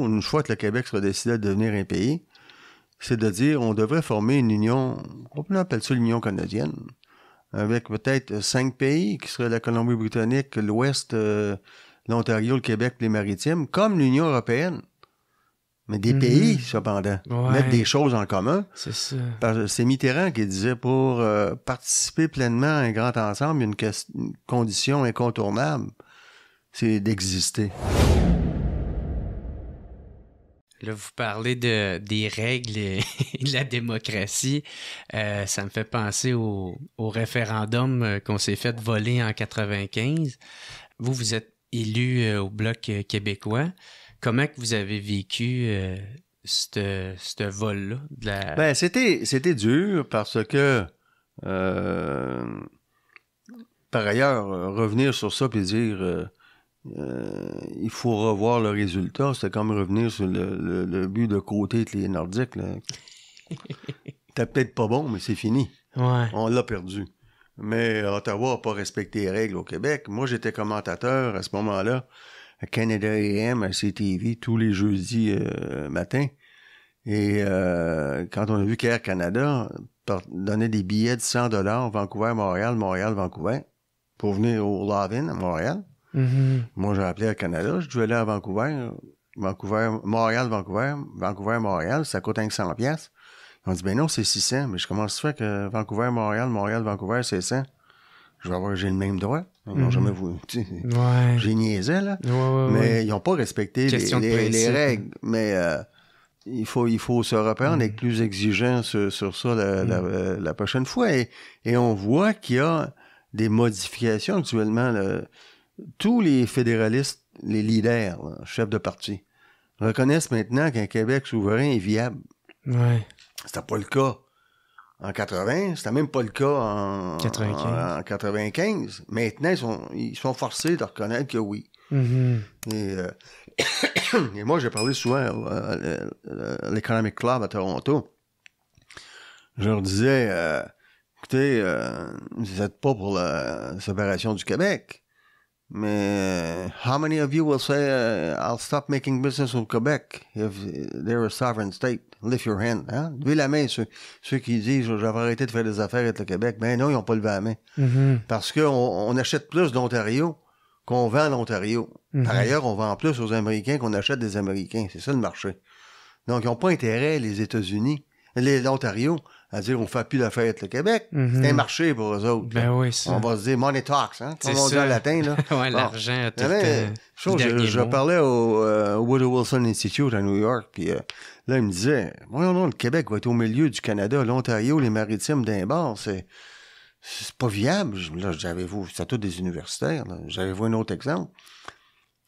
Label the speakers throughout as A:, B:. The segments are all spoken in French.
A: une fois que le Québec sera décidé à devenir un pays, c'est de dire on devrait former une union, on appelle ça l'union canadienne, avec peut-être cinq pays qui seraient la Colombie-Britannique, l'Ouest, euh, l'Ontario, le Québec, les Maritimes, comme l'Union européenne. Mais des mm-hmm. pays, cependant. Mettre des choses en commun. C'est ça. Mitterrand qui disait pour euh, participer pleinement à un grand ensemble, une condition incontournable, c'est d'exister.
B: Là, vous parlez de, des règles et de la démocratie. Euh, ça me fait penser au, référendum euh, qu'on s'est fait voler en 1995. Vous, vous êtes élu euh, au Bloc québécois. Comment que vous avez vécu ce vol-là? La... Ben,
A: c'était, dur parce que... par ailleurs, revenir sur ça et dire euh, il faut revoir le résultat. C'est comme revenir sur le, le, but de côté de les Nordiques. T'as peut-être pas bon, mais c'est fini. On l'a perdu. Mais Ottawa n'a pas respecté les règles au Québec. Moi, j'étais commentateur à ce moment-là à Canada AM, à CTV, tous les jeudis euh, matin. Et euh, quand on a vu qu'Air Canada donnait des billets de 100 Vancouver-Montréal, Montréal-Vancouver, pour venir au Lavin à Montréal, Mm-hmm. Moi, j'ai appelé à Canada. Je dois aller à Vancouver. Vancouver, Montréal, Vancouver. Vancouver, Montréal. Ça coûte 500 pièces. On dit, ben non, c'est 600. Mais je commence à faire que Vancouver, Montréal, Montréal, Vancouver, c'est 100. Je vais avoir, j'ai le même droit. Ils n'ont mm-hmm. jamais voulu. J'ai niaisé, là. mais ils n'ont pas respecté les, règles. Mais euh, il, faut, il faut se reprendre mm-hmm. et être plus exigeant sur, ça la, prochaine fois. Et, on voit qu'il y a des modifications actuellement tous les fédéralistes, les leaders, chefs de parti, reconnaissent maintenant qu'un Québec souverain est viable. Ouais. C'était pas le cas en 80, c'était même pas le cas en 95. En, Maintenant, ils sont, forcés de reconnaître que oui. Mm-hmm. Euh, et, moi, j'ai parlé souvent à, euh, l'Economic Club à Toronto. Je leur disais, euh, écoutez, vous n'êtes pas pour la séparation du Québec. Mais, how many of you will say, uh, I'll stop making business with Quebec if they're a sovereign state? Lift your hand. Hein? Levez la main, ceux, qui disent, oh, j'avais arrêté de faire des affaires avec le Québec. Ben non, ils n'ont pas levé la main. Mm-hmm. Parce qu'on achète plus d'Ontario qu'on vend l'Ontario. Par mm-hmm. ailleurs, on vend plus aux Américains qu'on achète des Américains. C'est ça le marché. Donc, ils n'ont pas intérêt, les États-Unis, les l'Ontario, à dire on fait plus la fête. Le Québec, mhm. c'est un marché pour eux autres. Ben oui, ça. On va se dire money talks, hein, comme on dit en latin. Là. ouais, l'argent, tout chose, je, parlais euh, au Woodrow Wilson Institute à New York, puis euh, là, il me disait Voyons, non, le Québec va être au milieu du Canada, l'Ontario, les maritimes d'un bord, c'est. C'est pas viable. Là, j'avais vous, c'est à tous des universitaires. J'avais vu un autre exemple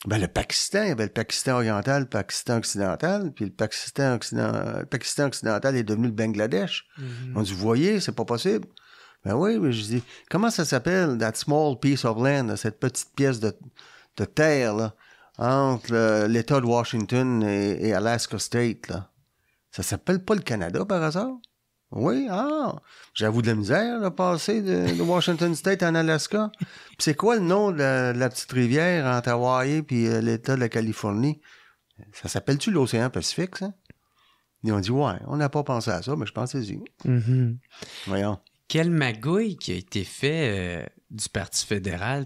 A: ben, le Pakistan, Il y avait le Pakistan oriental, le Pakistan occidental, puis le Pakistan, occidental est devenu le Bangladesh. Mm-hmm. On dit, vous voyez, c'est pas possible. Ben oui, mais je dis, comment ça s'appelle, that small piece of land, cette petite pièce de, terre, là, entre euh, l'État de Washington et, et, Alaska State, là? Ça s'appelle pas le Canada, par hasard? Oui, ah, j'avoue de la misère de passer de, Washington State en Alaska. c'est quoi le nom de la, petite rivière entre Hawaii puis euh, l'État de la Californie? Ça s'appelle-tu l'océan Pacifique, ça? Ils ont dit, ouais, on n'a pas pensé à ça, mais je pensais-y. Mm-hmm. Voyons. Quelle magouille qui a été faite euh, du Parti fédéral,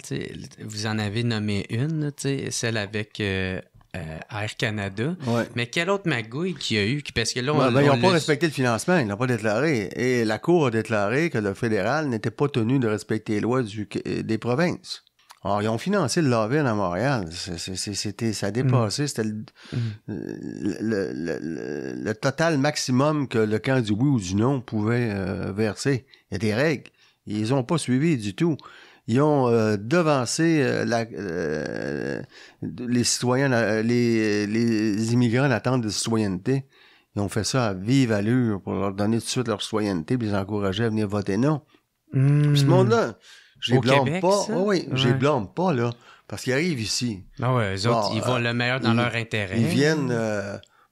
B: vous en avez nommé une, celle avec euh, euh, Air Canada. Mais quelle autre magouille qu'il y a eu? Parce que là, ben, ben, ils n'ont pas
A: respecté le financement, ils n'ont pas déclaré. Et la Cour a déclaré que le fédéral n'était pas tenu de respecter les lois euh, des provinces. Alors, ils ont financé le Lovin à Montréal. C'était, ça a mm. dépassé. Mm. le, total maximum que le camp du oui ou du non pouvait euh, verser. Il y a des règles. Ils n'ont pas suivi du tout ils ont euh, devancé euh, euh, les citoyens, les, immigrants en attente de citoyenneté. Ils ont fait ça à vive allure pour leur donner tout de suite leur citoyenneté, puis les encourager à venir voter non.
B: Hmm. ce monde-là, je les blâme pas. je les blâme
A: pas, là, parce qu'ils arrivent ici. Ah ouais, eux autres, ils vont le
B: meilleur dans leur intérêt. Ils viennent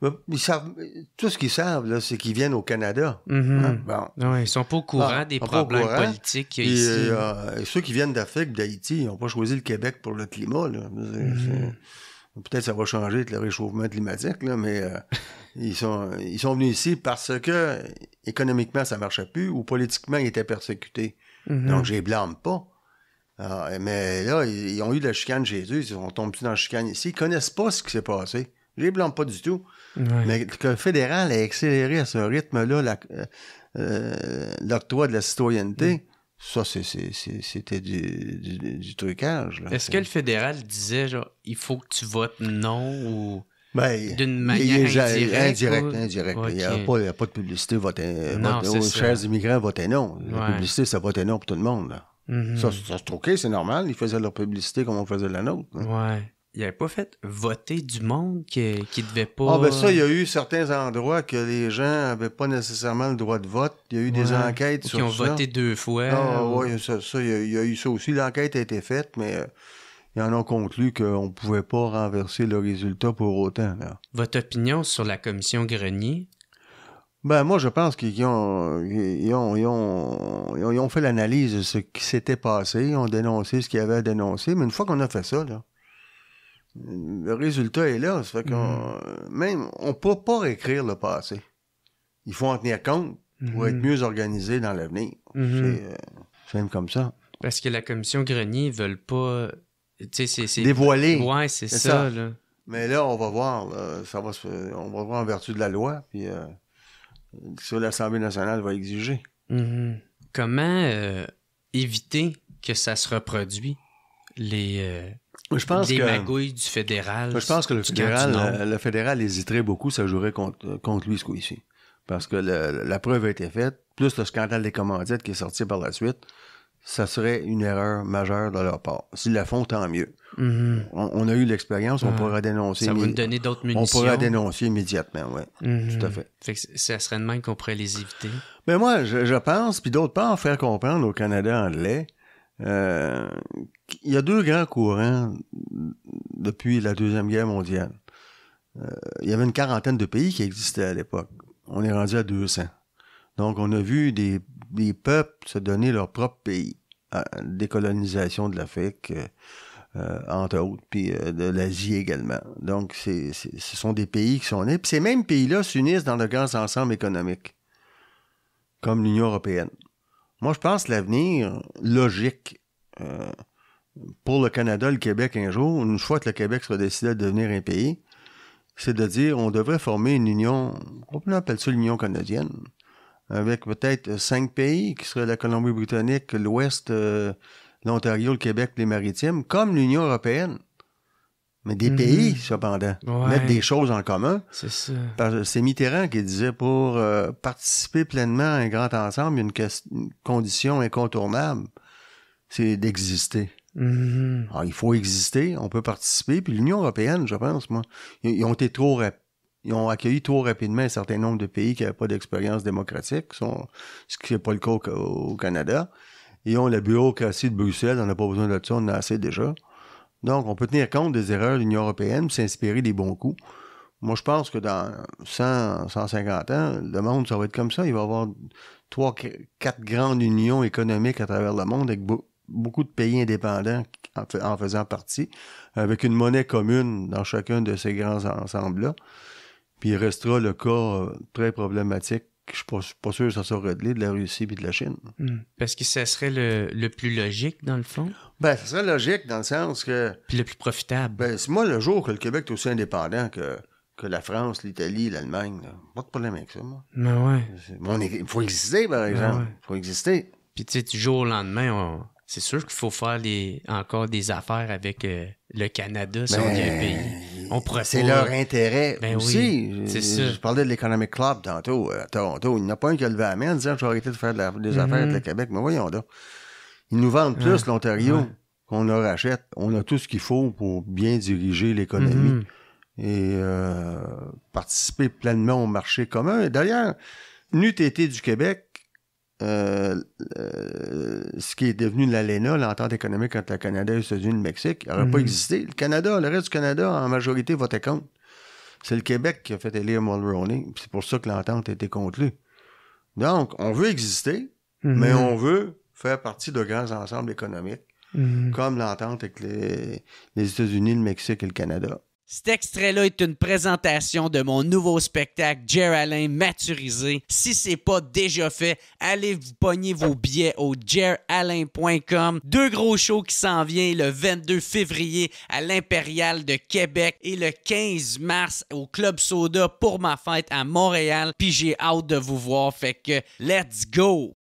A: bah, ils savent, tout ce qu'ils savent, c'est qu'ils viennent au Canada. Mhm. Hein?
B: ils sont pas au ah, courant des problèmes politiques ici. Et,
A: euh, ceux qui viennent d'Afrique, d'Haïti, ils n'ont pas choisi le Québec pour le climat. Mhm. Peut-être que ça va changer le réchauffement climatique, mais euh, ils, sont, venus ici parce que économiquement, ça ne marchait plus ou politiquement, ils étaient persécutés. Mhm. Donc, je les blâme pas. Ah, mais là, ils, ont eu la chicane Jésus. Jésus, ils sont tombés dans la chicane ici. Ils connaissent pas ce qui s'est passé. Je les blâme pas du tout. Mais que le fédéral ait accéléré à ce rythme-là euh, euh, l'octroi de la citoyenneté, mm. ça, c'était du, trucage. Est-ce
B: que le fédéral disait, genre, il faut que tu votes non ou. Ben, d'une manière indirecte. Indirect, indirect. Il n'y a,
A: pas de publicité votez euh, Non, oh, chers immigrants votez non. La publicité, ça votait non pour tout le monde. Mm-hmm. Ça, se truquait, c'est normal. Ils faisaient leur publicité comme on faisait la nôtre. Hein. Oui,
B: il avait pas fait voter du monde qui, qui devait pas. Ah, ben ça, il y a
A: eu certains endroits que les gens avaient pas nécessairement le droit de vote. Il y a eu des enquêtes sur ça. qui ont voté
B: deux fois. Ah, oui, il, y
A: a, eu ça aussi. L'enquête a été faite, mais euh, ils en ont conclu qu'on pouvait pas renverser le résultat pour autant.
B: Votre opinion sur la commission Grenier?
A: Ben, moi, je pense qu'ils ont, ont, ils ont, ils ont, fait l'analyse de ce qui s'était passé. Ils ont dénoncé ce qu'il y avait à dénoncer. Mais une fois qu'on a fait ça, là, le résultat est là. fait qu'on, mm-hmm. euh, Même, on ne peut pas réécrire le passé. Il faut en tenir compte pour mm-hmm. être mieux organisé dans l'avenir. Mm-hmm. C'est euh, même comme ça.
B: Parce que la commission Grenier, ne veulent pas. Dévoiler. Ouais, c'est ça,
A: Mais là, on va voir. ça va On va voir en vertu de la loi, puis euh, l'Assemblée nationale va exiger.
B: Comment euh, éviter que ça se reproduise,
A: les je pense que, magouilles
B: du fédéral. Je pense que le euh,
A: fédéral, hésiterait beaucoup, ça jouerait contre, lui ce coup-ci. Parce que la preuve a été faite, plus le scandale des commandites qui est sorti par la suite, ça serait une erreur majeure de leur part. S'ils la font, tant mieux. Mm-hmm. on, a eu l'expérience, on mm. pourra dénoncer. Ça va donner d'autres munitions. On pourra dénoncer immédiatement, oui. Mm-hmm. Tout à
B: fait. ça serait de même qu'on pourrait les éviter.
A: Mais moi, je, je pense, puis d'autre part, faire comprendre au Canada anglais euh, il y a deux grands courants depuis la Deuxième Guerre mondiale. Euh, il y avait une quarantaine de pays qui existaient à l'époque. On est rendu à 200. Donc, on a vu des, peuples se donner leur propre pays. Décolonisation de l'Afrique, euh, entre autres, puis euh, de l'Asie également. Donc, ce sont des pays qui sont nés. Puis ces mêmes pays-là s'unissent dans le grand ensemble économique, comme l'Union européenne. Moi, je pense que l'avenir logique euh, pour le Canada, le Québec un jour, une fois que le Québec sera décidé à devenir un pays, c'est de dire on devrait former une union, on appelle ça l'Union canadienne, avec peut-être cinq pays qui seraient la Colombie-Britannique, l'Ouest, euh, l'Ontario, le Québec, les Maritimes, comme l'Union européenne mais des pays, mhm. cependant, mettre des choses en commun. C'est ça. C'est Mitterrand qui disait pour euh, participer pleinement à un grand ensemble, une, condition incontournable, c'est d'exister. Mhm. il faut exister, on peut participer. Puis l'Union européenne, je pense, moi, ils, ont été trop ils ont accueilli trop rapidement un certain nombre de pays qui n'avaient pas d'expérience démocratique, ce qui n'est pas le cas au, Canada. Ils ont la bureaucratie de Bruxelles, on n'a pas besoin de ça, on en a assez déjà. Donc, on peut tenir compte des erreurs de l'Union européenne, s'inspirer des bons coups. Moi, je pense que dans 100, 150 ans, le monde, ça va être comme ça. Il va y avoir trois, quatre grandes unions économiques à travers le monde avec beaucoup de pays indépendants en, faisant partie, avec une monnaie commune dans chacun de ces grands ensembles-là. Puis il restera le cas euh, très problématique je ne suis pas sûr que ça soit réglé de la Russie et de la Chine. Hmm.
B: Parce que ce serait le, plus logique, dans le fond?
A: Ben, ça serait logique dans le sens que. Puis le plus profitable. Ben, c'est moi le jour que le Québec est aussi indépendant que, que la France, l'Italie, l'Allemagne. Pas de problème avec ça, moi. Ben mais ouais. il faut exister, par ben exemple.
B: Il faut exister. Puis, tu sais, du jour au lendemain, c'est sûr qu'il faut faire encore des affaires avec euh, le Canada, si ben... pays. C'est leur intérêt aussi. je,
A: parlais de l'Economic Club tantôt euh, à Toronto. Il n'y en a pas un qui a levé la main en disant arrêté de faire des mm-hmm. affaires avec le Québec. Mais voyons là. Ils nous vendent plus l'Ontario qu'on leur achète. On a tout ce qu'il faut pour bien diriger l'économie mm-hmm. et euh, participer pleinement au marché commun. D'ailleurs, n'eût été du Québec, euh, euh, ce qui est devenu l'ALENA, l'entente économique entre le Canada, les États-Unis et le Mexique, n'aurait pas mm-hmm. existé. Le Canada, le reste du Canada, en majorité, votait contre. C'est le Québec qui a fait élire Mulroney. C'est pour ça que l'entente a été conclue. Donc, on veut exister, mm-hmm. mais on veut faire partie de grands ensembles économiques, mm-hmm. comme l'entente avec les États-Unis, le Mexique et le Canada. Cet
B: extrait-là est une présentation de mon nouveau spectacle Alain maturisé. Si c'est pas déjà fait, allez vous pogner vos billets au alain.com Deux gros shows qui s'en viennent le 22 février à l'Impérial de Québec et le 15 mars au Club Soda pour ma fête à Montréal. Puis j'ai hâte de vous voir, fait que let's go!